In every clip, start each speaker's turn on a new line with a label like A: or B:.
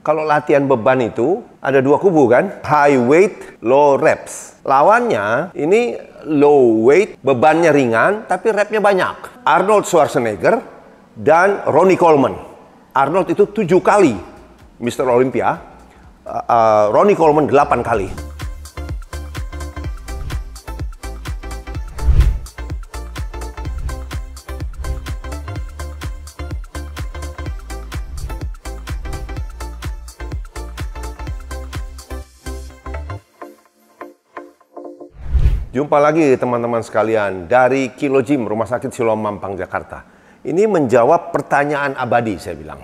A: Kalau latihan beban itu ada dua kubu kan? High weight, low reps. Lawannya ini low weight, bebannya ringan tapi repnya banyak. Arnold Schwarzenegger dan Ronnie Coleman. Arnold itu tujuh kali Mr. Olympia, uh, uh, Ronnie Coleman delapan kali. Jumpa lagi teman-teman sekalian dari Kilo Gym Rumah Sakit Siloam Mampang Jakarta. Ini menjawab pertanyaan abadi saya bilang.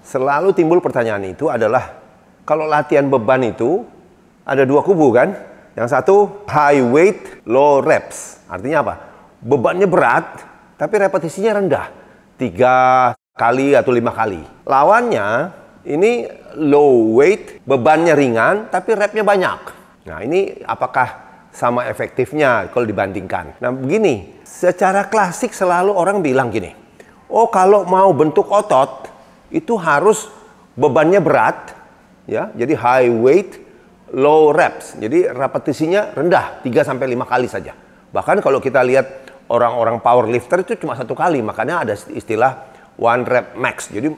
A: Selalu timbul pertanyaan itu adalah kalau latihan beban itu ada dua kubu kan? Yang satu high weight, low reps. Artinya apa? Bebannya berat tapi repetisinya rendah. Tiga kali atau lima kali. Lawannya ini low weight, bebannya ringan tapi repnya banyak. Nah ini apakah sama efektifnya kalau dibandingkan. Nah begini, secara klasik selalu orang bilang gini, oh kalau mau bentuk otot itu harus bebannya berat, ya jadi high weight, low reps. Jadi repetisinya rendah, 3 sampai lima kali saja. Bahkan kalau kita lihat orang-orang power lifter itu cuma satu kali, makanya ada istilah one rep max. Jadi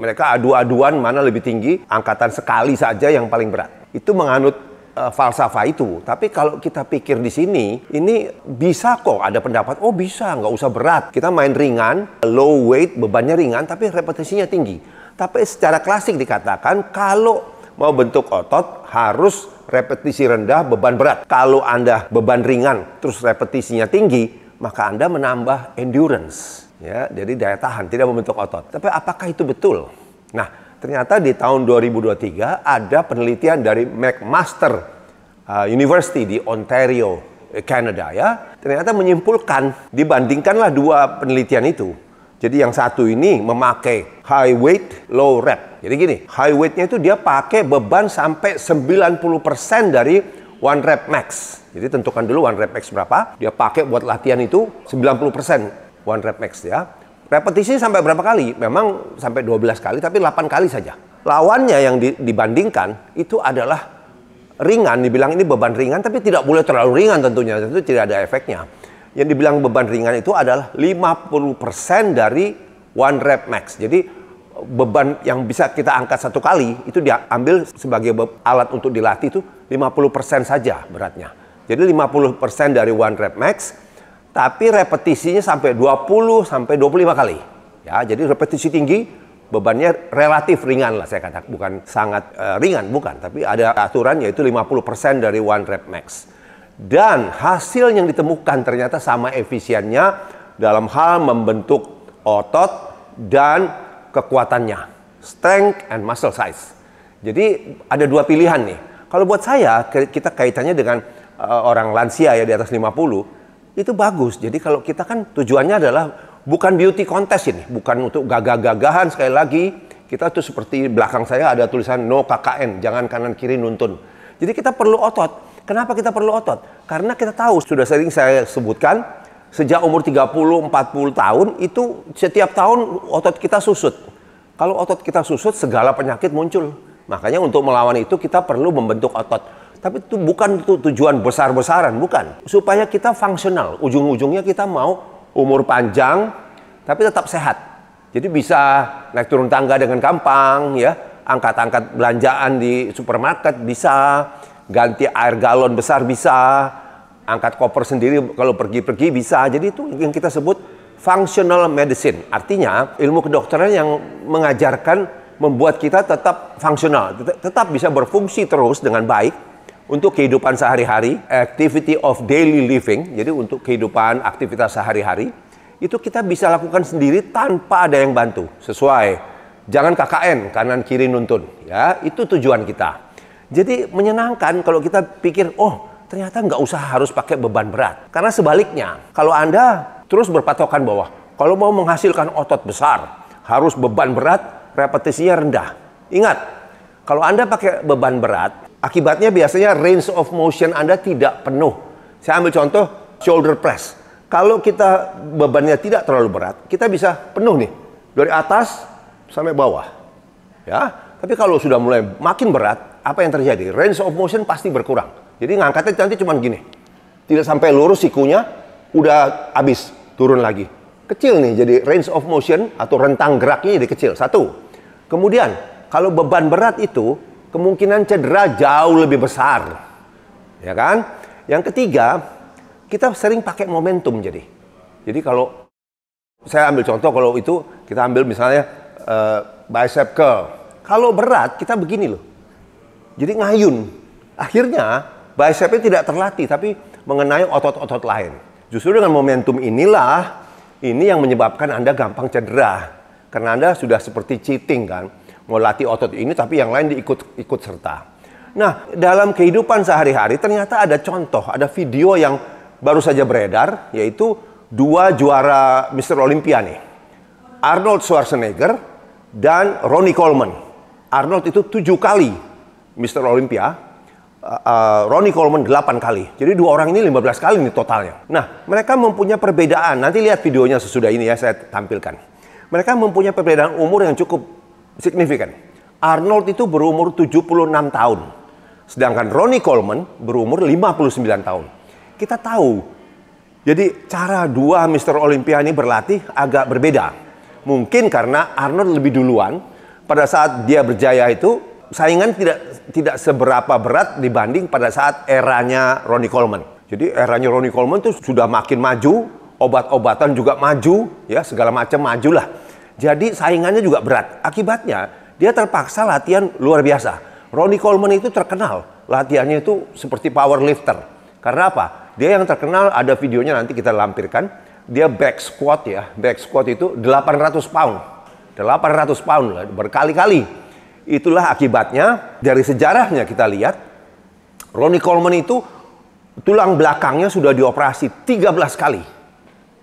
A: mereka adu-aduan mana lebih tinggi, angkatan sekali saja yang paling berat. Itu menganut uh, falsafah itu. Tapi kalau kita pikir di sini, ini bisa kok ada pendapat, oh bisa, nggak usah berat. Kita main ringan, low weight, bebannya ringan, tapi repetisinya tinggi. Tapi secara klasik dikatakan, kalau mau bentuk otot harus repetisi rendah, beban berat. Kalau Anda beban ringan, terus repetisinya tinggi, maka Anda menambah endurance. Ya, jadi daya tahan, tidak membentuk otot. Tapi apakah itu betul? Nah, Ternyata di tahun 2023 ada penelitian dari McMaster uh, University di Ontario, eh, Canada ya. Ternyata menyimpulkan dibandingkanlah dua penelitian itu. Jadi yang satu ini memakai high weight low rep. Jadi gini, high weightnya itu dia pakai beban sampai 90% dari one rep max. Jadi tentukan dulu one rep max berapa, dia pakai buat latihan itu 90% one rep max ya. Repetisi sampai berapa kali? Memang sampai 12 kali, tapi 8 kali saja. Lawannya yang di, dibandingkan itu adalah ringan, dibilang ini beban ringan, tapi tidak boleh terlalu ringan tentunya, itu tidak ada efeknya. Yang dibilang beban ringan itu adalah 50% dari one rep max. Jadi beban yang bisa kita angkat satu kali itu diambil sebagai alat untuk dilatih itu 50% saja beratnya. Jadi 50% dari one rep max tapi repetisinya sampai 20 sampai 25 kali. Ya, jadi repetisi tinggi bebannya relatif ringan lah saya katakan, bukan sangat uh, ringan bukan, tapi ada aturan yaitu 50% dari one rep max. Dan hasil yang ditemukan ternyata sama efisiennya dalam hal membentuk otot dan kekuatannya, strength and muscle size. Jadi ada dua pilihan nih. Kalau buat saya kita kaitannya dengan uh, orang lansia ya di atas 50 itu bagus. Jadi kalau kita kan tujuannya adalah bukan beauty contest ini, bukan untuk gagah-gagahan sekali lagi. Kita tuh seperti belakang saya ada tulisan no KKN, jangan kanan kiri nuntun. Jadi kita perlu otot. Kenapa kita perlu otot? Karena kita tahu sudah sering saya sebutkan sejak umur 30 40 tahun itu setiap tahun otot kita susut. Kalau otot kita susut segala penyakit muncul. Makanya untuk melawan itu kita perlu membentuk otot. Tapi itu bukan itu tujuan besar-besaran, bukan. Supaya kita fungsional, ujung-ujungnya kita mau umur panjang, tapi tetap sehat. Jadi bisa naik turun tangga dengan gampang, ya, angkat-angkat belanjaan di supermarket bisa, ganti air galon besar bisa, angkat koper sendiri kalau pergi-pergi bisa. Jadi itu yang kita sebut functional medicine. Artinya ilmu kedokteran yang mengajarkan membuat kita tetap fungsional, tetap bisa berfungsi terus dengan baik untuk kehidupan sehari-hari, activity of daily living, jadi untuk kehidupan aktivitas sehari-hari, itu kita bisa lakukan sendiri tanpa ada yang bantu. Sesuai, jangan KKN kanan kiri nuntun, ya itu tujuan kita. Jadi menyenangkan kalau kita pikir, oh ternyata nggak usah harus pakai beban berat. Karena sebaliknya, kalau anda terus berpatokan bahwa kalau mau menghasilkan otot besar harus beban berat, repetisinya rendah. Ingat, kalau anda pakai beban berat, Akibatnya biasanya range of motion Anda tidak penuh. Saya ambil contoh shoulder press. Kalau kita bebannya tidak terlalu berat, kita bisa penuh nih dari atas sampai bawah. Ya. Tapi kalau sudah mulai makin berat, apa yang terjadi? Range of motion pasti berkurang. Jadi ngangkatnya nanti cuma gini. Tidak sampai lurus sikunya, udah habis, turun lagi. Kecil nih, jadi range of motion atau rentang geraknya jadi kecil. Satu. Kemudian, kalau beban berat itu kemungkinan cedera jauh lebih besar. Ya kan? Yang ketiga, kita sering pakai momentum jadi. Jadi kalau saya ambil contoh kalau itu kita ambil misalnya uh, bicep curl. Kalau berat kita begini loh. Jadi ngayun. Akhirnya bicepnya tidak terlatih tapi mengenai otot-otot lain. Justru dengan momentum inilah ini yang menyebabkan Anda gampang cedera. Karena Anda sudah seperti cheating kan ngelatih otot ini tapi yang lain diikut ikut serta. Nah, dalam kehidupan sehari-hari ternyata ada contoh, ada video yang baru saja beredar yaitu dua juara Mr. Olympia nih. Arnold Schwarzenegger dan Ronnie Coleman. Arnold itu tujuh kali Mr. Olympia, uh, Ronnie Coleman delapan kali. Jadi dua orang ini lima belas kali nih totalnya. Nah, mereka mempunyai perbedaan. Nanti lihat videonya sesudah ini ya saya tampilkan. Mereka mempunyai perbedaan umur yang cukup signifikan. Arnold itu berumur 76 tahun. Sedangkan Ronnie Coleman berumur 59 tahun. Kita tahu, jadi cara dua Mr. Olympia ini berlatih agak berbeda. Mungkin karena Arnold lebih duluan, pada saat dia berjaya itu saingan tidak tidak seberapa berat dibanding pada saat eranya Ronnie Coleman. Jadi eranya Ronnie Coleman itu sudah makin maju, obat-obatan juga maju, ya segala macam majulah. Jadi saingannya juga berat. Akibatnya dia terpaksa latihan luar biasa. Ronnie Coleman itu terkenal latihannya itu seperti power lifter. Karena apa? Dia yang terkenal ada videonya nanti kita lampirkan. Dia back squat ya. Back squat itu 800 pound. 800 pound lah berkali-kali. Itulah akibatnya dari sejarahnya kita lihat Ronnie Coleman itu tulang belakangnya sudah dioperasi 13 kali.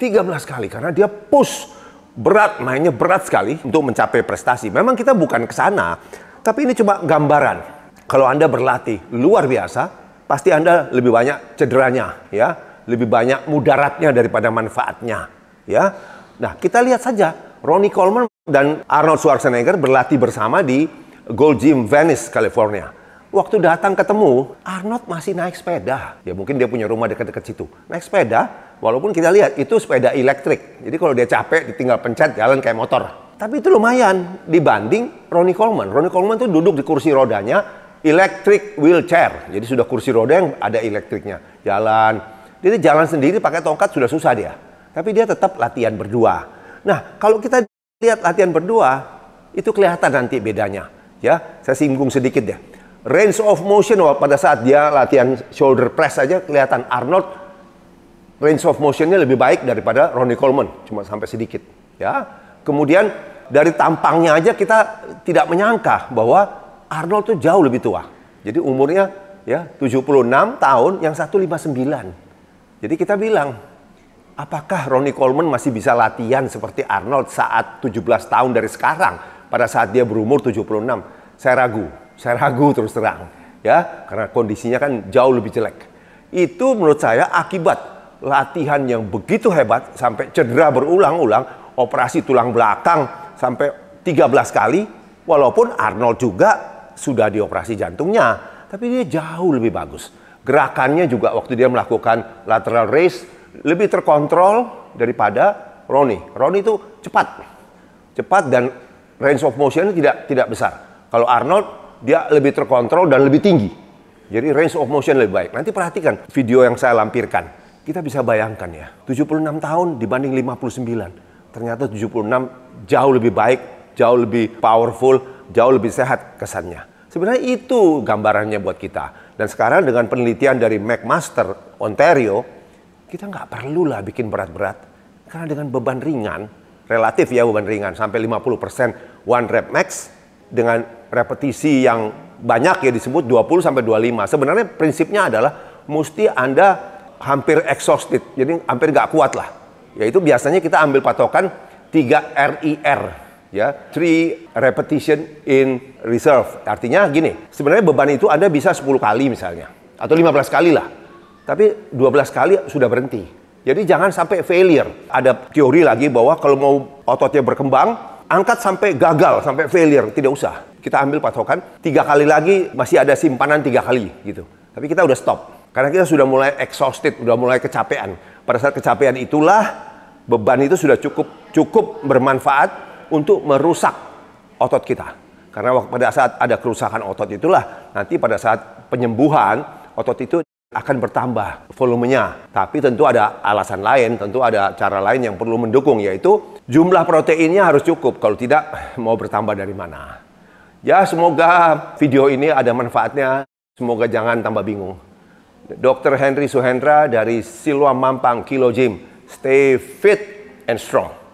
A: 13 kali karena dia push berat, mainnya berat sekali untuk mencapai prestasi. Memang kita bukan ke sana, tapi ini cuma gambaran. Kalau Anda berlatih luar biasa, pasti Anda lebih banyak cederanya, ya, lebih banyak mudaratnya daripada manfaatnya, ya. Nah, kita lihat saja Ronnie Coleman dan Arnold Schwarzenegger berlatih bersama di Gold Gym Venice, California Waktu datang ketemu, Arnold masih naik sepeda. Ya mungkin dia punya rumah dekat-dekat situ. Naik sepeda, walaupun kita lihat itu sepeda elektrik. Jadi kalau dia capek, ditinggal pencet, jalan kayak motor. Tapi itu lumayan dibanding Ronnie Coleman. Ronnie Coleman tuh duduk di kursi rodanya, electric wheelchair. Jadi sudah kursi roda yang ada elektriknya. Jalan. Jadi jalan sendiri pakai tongkat sudah susah dia. Tapi dia tetap latihan berdua. Nah, kalau kita lihat latihan berdua, itu kelihatan nanti bedanya. Ya, saya singgung sedikit deh range of motion pada saat dia latihan shoulder press aja kelihatan Arnold range of motionnya lebih baik daripada Ronnie Coleman cuma sampai sedikit ya kemudian dari tampangnya aja kita tidak menyangka bahwa Arnold tuh jauh lebih tua jadi umurnya ya 76 tahun yang 159 jadi kita bilang apakah Ronnie Coleman masih bisa latihan seperti Arnold saat 17 tahun dari sekarang pada saat dia berumur 76 saya ragu saya ragu terus terang, ya, karena kondisinya kan jauh lebih jelek. Itu menurut saya akibat latihan yang begitu hebat sampai cedera berulang-ulang, operasi tulang belakang sampai 13 kali, walaupun Arnold juga sudah dioperasi jantungnya, tapi dia jauh lebih bagus. Gerakannya juga waktu dia melakukan lateral raise lebih terkontrol daripada Roni. Roni itu cepat, cepat dan range of motion tidak tidak besar. Kalau Arnold dia lebih terkontrol dan lebih tinggi. Jadi range of motion lebih baik. Nanti perhatikan video yang saya lampirkan. Kita bisa bayangkan ya, 76 tahun dibanding 59. Ternyata 76 jauh lebih baik, jauh lebih powerful, jauh lebih sehat kesannya. Sebenarnya itu gambarannya buat kita. Dan sekarang dengan penelitian dari McMaster, Ontario, kita nggak perlulah bikin berat-berat. Karena dengan beban ringan, relatif ya beban ringan, sampai 50% one rep max, dengan repetisi yang banyak ya disebut 20 sampai 25. Sebenarnya prinsipnya adalah mesti Anda hampir exhausted, jadi hampir nggak kuat lah. Yaitu biasanya kita ambil patokan 3 RIR ya, 3 repetition in reserve. Artinya gini, sebenarnya beban itu Anda bisa 10 kali misalnya atau 15 kali lah. Tapi 12 kali sudah berhenti. Jadi jangan sampai failure. Ada teori lagi bahwa kalau mau ototnya berkembang, angkat sampai gagal, sampai failure, tidak usah kita ambil patokan tiga kali lagi masih ada simpanan tiga kali gitu tapi kita udah stop karena kita sudah mulai exhausted udah mulai kecapean pada saat kecapean itulah beban itu sudah cukup cukup bermanfaat untuk merusak otot kita karena pada saat ada kerusakan otot itulah nanti pada saat penyembuhan otot itu akan bertambah volumenya. Tapi tentu ada alasan lain, tentu ada cara lain yang perlu mendukung yaitu jumlah proteinnya harus cukup. Kalau tidak mau bertambah dari mana? Ya semoga video ini ada manfaatnya. Semoga jangan tambah bingung. Dr. Henry Suhendra dari Silwa Mampang Kilo Gym. Stay fit and strong.